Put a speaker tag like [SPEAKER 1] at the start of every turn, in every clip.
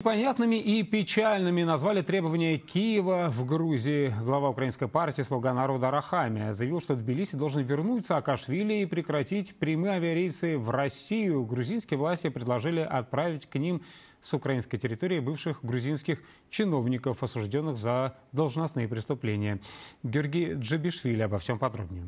[SPEAKER 1] Непонятными и печальными назвали требования Киева в Грузии. Глава украинской партии «Слуга народа» Рахами заявил, что Тбилиси должен вернуться Акашвили и прекратить прямые авиарейсы в Россию. Грузинские власти предложили отправить к ним с украинской территории бывших грузинских чиновников, осужденных за должностные преступления. Георгий Джабишвили обо всем подробнее.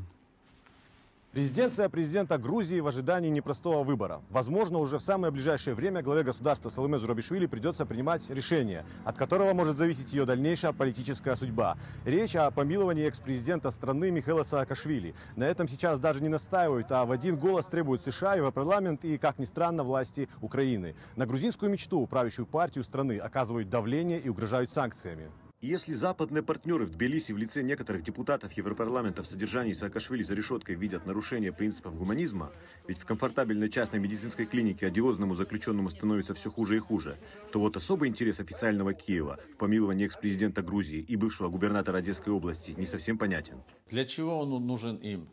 [SPEAKER 1] Резиденция президента Грузии в ожидании непростого выбора. Возможно, уже в самое ближайшее время главе государства Салыме Зурабишвили придется принимать решение, от которого может зависеть ее дальнейшая политическая судьба. Речь о помиловании экс-президента страны Михаила Саакашвили. На этом сейчас даже не настаивают, а в один голос требуют США, Европарламент и, как ни странно, власти Украины. На грузинскую мечту правящую партию страны оказывают давление и угрожают санкциями. Если западные партнеры в Тбилиси в лице некоторых депутатов Европарламента в содержании Саакашвили за решеткой видят нарушение принципов гуманизма, ведь в комфортабельной частной медицинской клинике одиозному заключенному становится все хуже и хуже, то вот особый интерес официального Киева в помиловании экс-президента Грузии и бывшего губернатора Одесской области не совсем понятен.
[SPEAKER 2] Для чего он нужен им?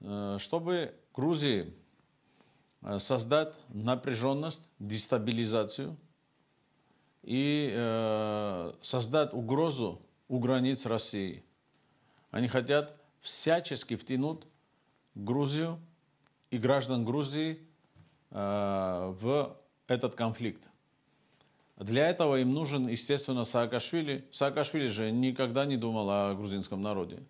[SPEAKER 2] Э, чтобы Грузии э, создать напряженность, дестабилизацию – и э, создать угрозу у границ России. Они хотят всячески втянуть Грузию и граждан Грузии э, в этот конфликт. Для этого им нужен, естественно, Саакашвили. Саакашвили же никогда не думал о грузинском народе.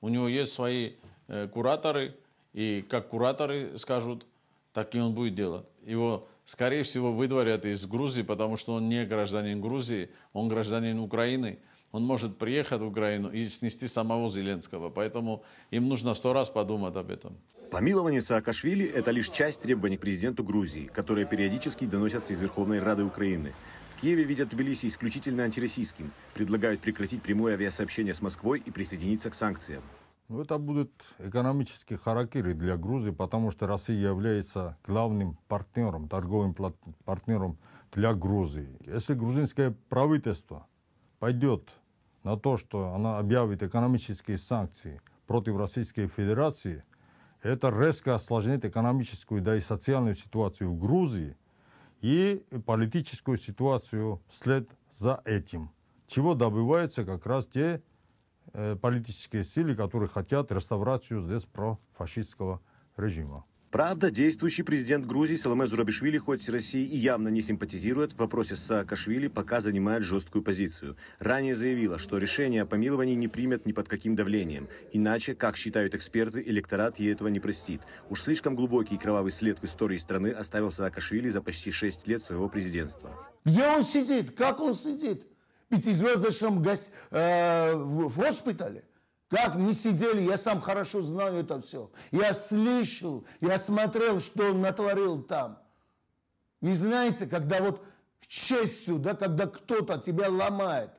[SPEAKER 2] У него есть свои э, кураторы, и как кураторы скажут – так и он будет делать. Его, скорее всего, выдворят из Грузии, потому что он не гражданин Грузии, он гражданин Украины. Он может приехать в Украину и снести самого Зеленского. Поэтому им нужно сто раз подумать об этом.
[SPEAKER 1] Помилование Саакашвили – это лишь часть требований к президенту Грузии, которые периодически доносятся из Верховной Рады Украины. В Киеве видят Тбилиси исключительно антироссийским, предлагают прекратить прямое авиасообщение с Москвой и присоединиться к санкциям.
[SPEAKER 3] Ну, это будут экономические харакири для Грузии, потому что Россия является главным партнером, торговым партнером для Грузии. Если грузинское правительство пойдет на то, что она объявит экономические санкции против Российской Федерации, это резко осложнит экономическую, да и социальную ситуацию в Грузии и политическую ситуацию вслед за этим, чего добиваются как раз те Э, политические силы, которые хотят реставрацию здесь профашистского режима.
[SPEAKER 1] Правда, действующий президент Грузии Саламе Зурабишвили, хоть России и явно не симпатизирует, в вопросе с Саакашвили пока занимает жесткую позицию. Ранее заявила, что решение о помиловании не примет ни под каким давлением. Иначе, как считают эксперты, электорат ей этого не простит. Уж слишком глубокий и кровавый след в истории страны оставил Саакашвили за почти шесть лет своего президентства.
[SPEAKER 4] Где он сидит? Как он сидит? пятизвездочном гость, э, в, в госпитале. Как не сидели, я сам хорошо знаю это все. Я слышал, я смотрел, что он натворил там. Не знаете, когда вот честью, да, когда кто-то тебя ломает,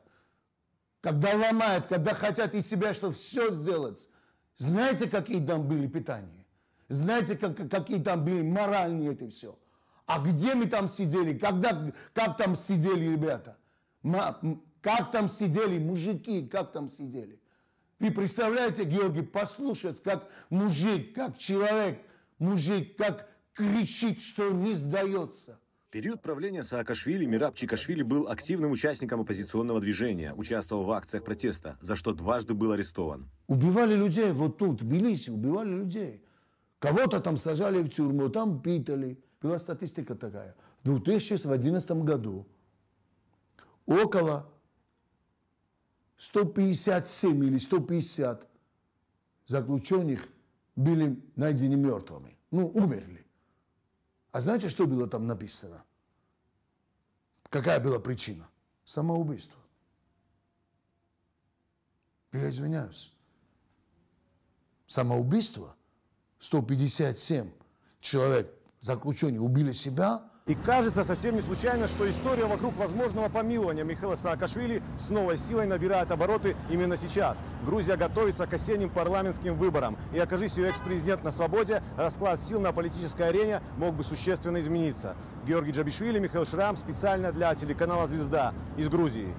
[SPEAKER 4] когда ломает, когда хотят из себя, что все сделать. Знаете, какие там были питания? Знаете, как, какие там были моральные это все? А где мы там сидели? Когда, как там сидели ребята? Как там сидели мужики, как там сидели. Вы представляете, Георгий, послушать, как мужик, как человек, мужик,
[SPEAKER 1] как кричит, что не сдается – в период правления Саакашвили Мираб Чикашвили был активным участником оппозиционного движения, участвовал в акциях протеста, за что дважды был арестован.
[SPEAKER 4] Убивали людей вот тут, в Тбилиси, убивали людей. Кого-то там сажали в тюрьму, там питали. Была статистика такая. В 2011 году около 157 или 150 заключенных были найдены мертвыми. Ну, умерли. А знаете, что было там написано? Какая была причина? Самоубийство. Я извиняюсь. Самоубийство? 157
[SPEAKER 1] человек заключенных убили себя – и кажется совсем не случайно, что история вокруг возможного помилования Михаила Саакашвили с новой силой набирает обороты именно сейчас. Грузия готовится к осенним парламентским выборам. И окажись ее экс-президент на свободе, расклад сил на политической арене мог бы существенно измениться. Георгий Джабишвили, Михаил Шрам специально для телеканала «Звезда» из Грузии.